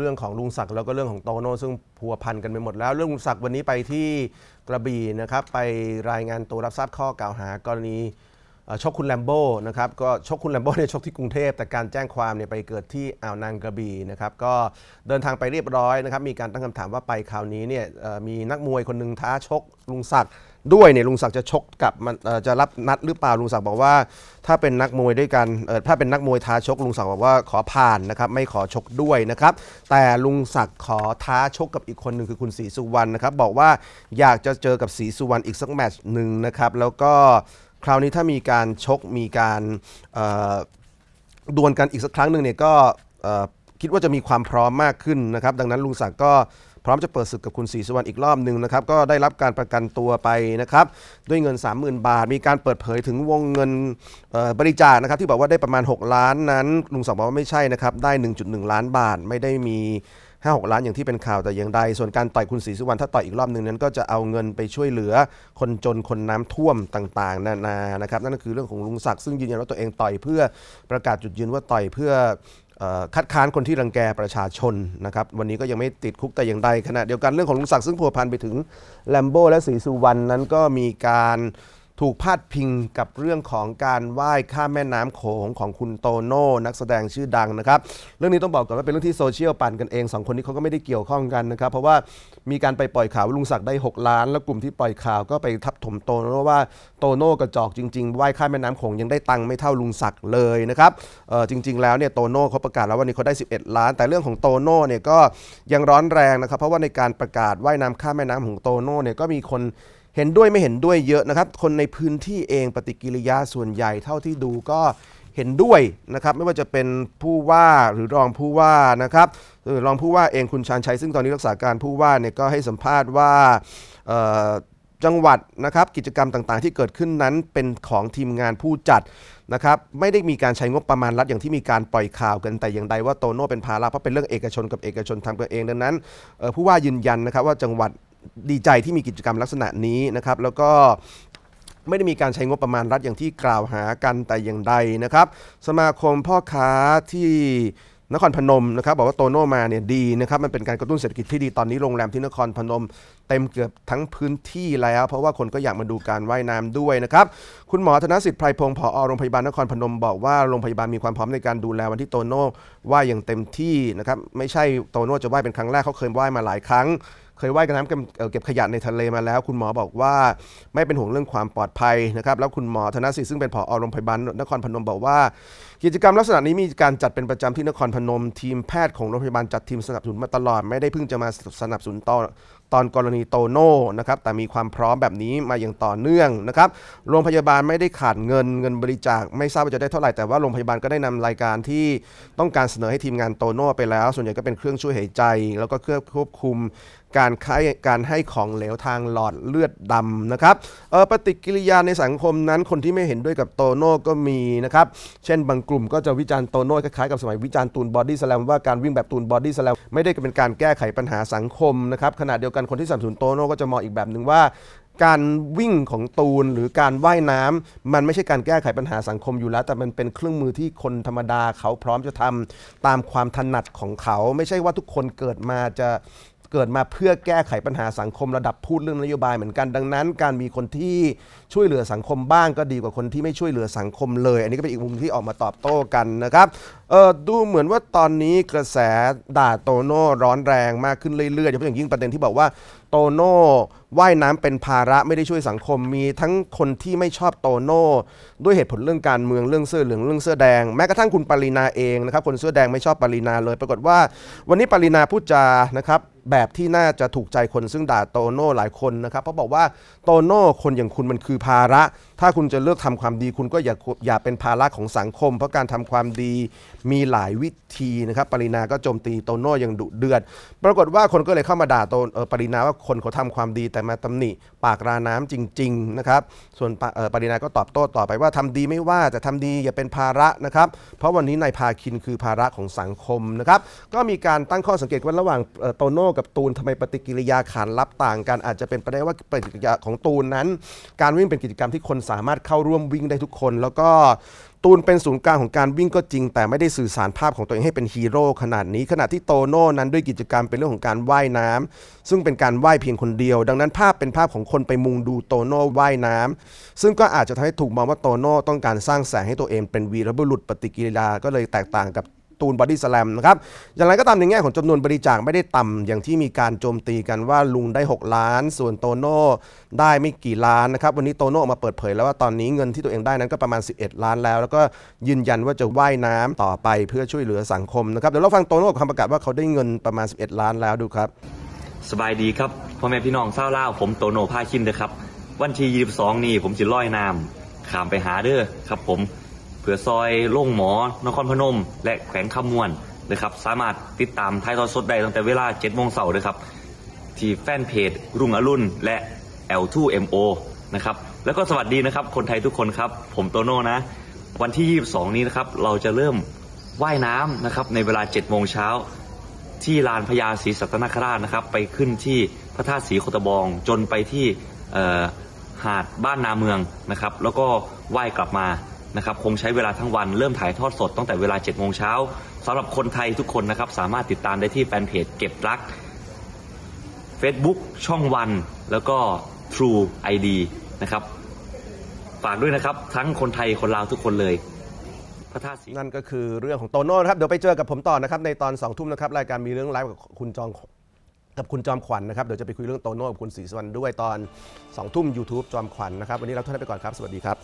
เรื่องของลุงศักดิ์แล้วก็เรื่องของโตโน่ ซึ่งพัวพันกันไปหมดแล้ว เรื่องลุงศักดิ์วันนี้ไปที่กระบี่นะครับ ไปรายงานตัวรับทราบข้อกล่าวหากรณีชกคุณแลมโบ้นะครับก็ชกคุณแลมโบ้เนี่ยชกที่กรุงเทพแต่การแจ้งความเนี่ยไปเกิดที่อ่าวนางกระบี่นะครับก็เดินทางไปเรียบร้อยนะครับ มีการตั้งคำถามว่าไปคราวนี้เนี่ยมีนักมวยคนหนึ่งท้าชกลุงศักดิ์ด้วยเนี่ยลุงศักดิ์จะชกกับมันจะรับนัดหรือเปล่าลุงศักดิ์บอกว่า ถ้าเป็นนักมวยด้วยกันถ้าเป็นนักมวยท้าชกลุงศักดิ์บอกว่าขอผ่านนะครับไม่ขอชกด้วยนะครับ แต่ลุงศักดิ์ขอท้าชกกับอีกคนหนึ่งคือคุณศรีสุวรรณนะครับบอกว่าอยากจะเจอกับศรีสุวรรณอีกสักแมตช์หนึ่งนะครับ แล้วก็คราวนี้ถ้ามีการชกมีการดวลกันอีกสักครั้งหนึ่งเนี่ยก็คิดว่าจะมีความพร้อมมากขึ้นนะครับดังนั้นลุงศักดิ์ก็พร้อมจะเปิดศึกกับคุณศรีสุวรรณอีกรอบหนึ่งนะครับก็ได้รับการประกันตัวไปนะครับด้วยเงิน30,000บาท มีการเปิดเผยถึงวงเงินบริจาคนะครับที่บอกว่าได้ประมาณ 6 ล้านนั้นลุงศักดิ์บอกว่าไม่ใช่นะครับได้ 1.1 ล้านบาทไม่ได้มีห้าหกล้านอย่างที่เป็นข่าวแต่อย่างใด ส่วนการต่อยคุณศรีสุวรรณถ้าต่อยอีกรอบหนึ่งนั้น ก็จะเอาเงินไปช่วยเหลือคนจนคนน้ำท่วมต่าง ๆนานานะครับนั่นก็คือเรื่องของลุงศักดิ์ซึ่งยืนยันว่าตัวเองต่อยเพื่อประกาศจุดยืนว่าต่อยเพื่อคัดค้านคนที่รังแกประชาชนนะครับ วันนี้ก็ยังไม่ติดคุกแต่อย่างใดขณะเดียวกันเรื่องของลุงศักดิ์ซึ่งผัวพันไปถึงแลมโบ้และศรีสุวรรณนั้นก็มีการถูกพาดพิงกับเรื่องของการว่ายข้ามแม่น้ำโขงของคุณโตโน่นักแสดงชื่อดังนะครับเรื่องนี้ต้องบอกก่อนว่าเป็นเรื่องที่โซเชียลปั่นกันเองสองคนนี้เขาก็ไม่ได้เกี่ยวข้องกันนะครับเพราะว่ามีการไปปล่อยข่าวว่าลุงศักดิ์ได้ 6 ล้าน แล้วกลุ่มที่ปล่อยข่าวก็ไปทับถมโตโน่ว่าโตโน่กระจอกจริงๆว่ายข้ามแม่น้ำโขงยังได้ตังค์ไม่เท่าลุงศักดิ์เลยนะครับจริง ๆ แล้วเนี่ยโตโน่เขาประกาศแล้ววันนี้เขาได้11 ล้าน แต่เรื่องของโตโน่เนี่ยก็ยังร้อนแรงนะครับเพราะว่าในการประกาศว่ายน้ำข้ามแม่น้ำของโตโน่เนี่ยก็มีคนเห็นด้วยไม่เห็นด้วยเยอะนะครับ คนในพื้นที่เองปฏิกิริยาส่วนใหญ่ เท่าที่ดูก็เห็นด้วยนะครับไม่ว่าจะเป็นผู้ว่าหรือรองผู้ว่านะครับรองผู้ว่าเองคุณชานชัยซึ่งตอนนี้รักษาการผู้ว่าเนี่ยก็ให้สัมภาษณ์ว่าจังหวัดนะครับกิจกรรมต่างๆ ที่เกิดขึ้นนั้นเป็นของทีมงานผู้จัดนะครับไม่ได้มีการใช้งบประมาณรัฐอย่างที่มีการปล่อยข่าวกันแต่อย่างใดว่าโตโน่เป็นภาระเพราะเป็นเรื่องเอกชนกับเอกชนทำกันเองดังนั้นผู้ว่ายืนยันนะครับว่าจังหวัดดีใจที่มีกิจกรรมลักษณะนี้นะครับ แล้วก็ไม่ได้มีการใช้งบประมาณรัฐอย่างที่กล่าวหากันแต่อย่างใดนะครับ สมาคมพ่อค้าที่นครพนมนะครับ บอกว่าโตโน่มาเนี่ยดีนะครับมันเป็นการกระตุ้นเศรษฐกิจที่ดีตอนนี้โรงแรมที่นครพนมเต็มเกือบทั้งพื้นที่แล้ว เพราะว่าคนก็อยากมาดูการว่ายน้ำด้วยนะครับคุณหมอธนสิทธิ์ไพรพงศ์ผอโรงพยาบาลนครพนม บอกว่าโรงพยาบาลมีความพร้อมในการดูแลวันที่โตโน่ว่ายอย่างเต็มที่นะครับไม่ใช่โตโน่จะว่ายเป็นครั้งแรกเขาเคยว่ายมาหลายครั้งเคยว่ายน้ำเก็บขยะในทะเลมาแล้ว คุณหมอบอกว่าไม่เป็นห่วงเรื่องความปลอดภัยนะครับ แล้วคุณหมอธนสิทธิ์ซึ่งเป็นผอโรงพยาบาลนครพนมบอกว่ากิจกรรมลักษณะนี้มีการจัดเป็นประจำที่นครพนมทีมแพทย์ ของโรงพยาบาลจัดทีมสนับสนุนมาตลอด ไม่ได้เพิ่งจะมาสนับสนุนตอนตอนกรณีโตโน่นะครับแต่มีความพร้อมแบบนี้มาอย่างต่อเนื่องนะครับโรงพยาบาลไม่ได้ขาดเงินเงินบริจาคไม่ทราบว่าจะได้เท่าไหร่แต่ว่าโรงพยาบาลก็ได้นำรายการที่ต้องการเสนอให้ทีมงานโตโน่ไปแล้ว ส่วนใหญ่ก็เป็นเครื่องช่วยหายใจ แล้วก็เครื่องควบคุมการคายการให้ของเหลวทางหลอดเลือดดำนะครับปฏิกิริยาในสังคมนั้นคนที่ไม่เห็นด้วยกับโตโน่ก็มีนะครับเช่นบางกลุ่มก็จะวิจารณ์โตโน่คล้ายๆกับสมัยวิจารณ์ตูนบอดี้สแลมว่าการวิ่งแบบตูนบอดี้สแลมไม่ได้เป็นการแก้ไขปัญหาสังคมนะครับขณะเดียวกันคนที่สับสนุนโตโน่ก็จะมองอีกแบบหนึ่งว่า การวิ่งของตูนหรือการว่ายน้ำ มันไม่ใช่การแก้ไขปัญหาสังคมอยู่แล้วแต่มันเป็นเครื่องมือที่คนธรรมดา เขาพร้อมจะทำตามความถนัดของเขาไม่ใช่ว่าทุกคนเกิดมาจะเกิดมาเพื่อแก้ไขปัญหาสังคมระดับพูดเรื่องนโยบายเหมือนกัน ดังนั้น การมีคนที่ช่วยเหลือสังคมบ้างก็ดีกว่าคนที่ไม่ช่วยเหลือสังคมเลย อันนี้ก็เป็นอีกมุมที่ออกมาตอบโต้กันนะครับเออดูเหมือนว่าตอนนี้กระแสด่าโตโน่ร้อนแรงมากขึ้นเรื่อยๆโดยเฉพาะอย่างยิ่งประเด็นที่บอกว่าโตโน่ว่ายน้ำเป็นภาระไม่ได้ช่วยสังคมมีทั้งคนที่ไม่ชอบโตโน่ด้วยเหตุผลเรื่องการเมืองเรื่องเสื้อเหลืองเรื่องเสื้อแดง แม้กระทั่งคุณปรินาเองนะครับ คนเสื้อแดงไม่ชอบปรินาเลย ปรากฏว่า วันนี้ปรินาพูดจานะครับแบบที่น่าจะถูกใจคนซึ่งด่าโตโน่หลายคนนะครับเพราะบอกว่าโตโน่คนอย่างคุณมันคือภาระ ถ้าคุณจะเลือกทำความดี คุณก็อย่าอย่าเป็นภาระของสังคม เพราะการทำความดีมีหลายวิธีนะครับ ปรินาก็โจมตีโตโน่อย่างดุเดือดปรากฏว่าคนก็เลยเข้ามาด่าโตปรินาว่าคนเขาทาความดี แต่มาตำหนิปากราน้ำจริงๆนะครับส่วนปรินาก็ตอบโต้ต่อไปว่าทำดีไม่ว่าแต่ทำดีอย่าเป็นภาระนะครับเพราะวันนี้นายพาคินคือภาระของสังคมนะครับก็มีการตั้งข้อสังเกตว่าระหว่างโตโน่กับกับตูนทำไมปฏิกิริยาขานรับต่าง กันอาจจะเป็นไปได้ว่าปฏิกิริยาของตูนนั้น การวิ่งเป็นกิจกรรมที่คนสามารถเข้าร่วมวิ่งได้ทุกคน แล้วก็ ตูนเป็นศูนย์กลางของการวิ่งก็จริง แต่ไม่ได้สื่อสารภาพของตัวเองให้เป็นฮีโร่ขนาดนี้ ขณะที่โตโน่นั้นด้วยกิจกรรมเป็นเรื่องของการว่ายน้ำ ซึ่งเป็นการว่ายเพียงคนเดียว ดังนั้นภาพเป็นภาพของคนไปมุงดูโตโน่ว่ายน้ำ ซึ่งก็อาจจะทำให้ถูกมองว่าโตโน่ต้องการสร้างแสงให้ตัวเองเป็นวีรบุรุษปฏิกิริยาก็เลยแตกต่างกับตูนบอดี้สแลมนะครับ อย่างไรก็ตามในแง่ของจำนวนบริจาคไม่ได้ต่ำอย่างที่มีการโจมตีกันว่าลุงได้ 6 ล้าน ส่วนโตโน่ได้ไม่กี่ล้านนะครับ วันนี้โตโน่ออกมาเปิดเผยแล้วว่าตอนนี้เงินที่ตัวเองได้นั้นก็ประมาณ 11 ล้านแล้ว แล้วก็ยืนยันว่าจะว่ายน้ำต่อไปเพื่อช่วยเหลือสังคมนะครับ เดี๋ยวเราฟังโตโน่คำประกาศว่าเขาได้เงินประมาณ11 ล้านแล้วดูครับสบายดีครับพ่อแม่พี่น้องเศร้าเล่าผมโตโน่พาคินเด้อครับวันที่22 นี่ผมจะลอยน้ำขามไปหาเด้อครับผมเผื่อซอยโล่งหมอ นครพนม และแขวงคำมวนนะครับ สามารถติดตามท้ายทอดสดได้ตั้งแต่เวลา7โมงเสาร์นะครับ ที่แฟนเพจ รุ่งอรุณและ L2MO นะครับ แล้วก็สวัสดีนะครับคนไทยทุกคนครับ ผมโตโน่นะ วันที่ 22 นี้นะครับ เราจะเริ่มว่ายน้ำนะครับในเวลา7โมงเช้า ที่ลานพญาศรีสัตนคราชนะครับ ไปขึ้นที่พระธาตุศรีโคตบอง จนไปที่หาดบ้านนาเมืองนะครับ แล้วก็ว่ายกลับมานะครับคงใช้เวลาทั้งวัน เริ่มถ่ายทอดสดตั้งแต่เวลา7จ็ดโมงเช้าสำหรับคนไทยทุกคนนะครับสามารถติดตามได้ที่แฟนเพจเก็บรัก Facebook ช่องวัน แล้วก็ True ID นะครับ ฝากด้วยนะครับ ทั้งคนไทยคนลาวทุกคนเลยพระธาตุนั่นก็คือเรื่องของโตโน่นครับ เดี๋ยวไปเจอกับผมต่อนะครับ ในตอน2องทุ่มนะครับรายการมีเรื่องไลฟ์กับคุณจองกับคุณจอมขวัญนนะครับเดี๋ยวจะไปคุยเรื่องโตโน่กับคุณศรีสวรรณด้วยตอน2องทุ่ม YouTube จอมขวัญนนะครับวันนี้เราทท่านไปก่อนครับ สวัสดีครับ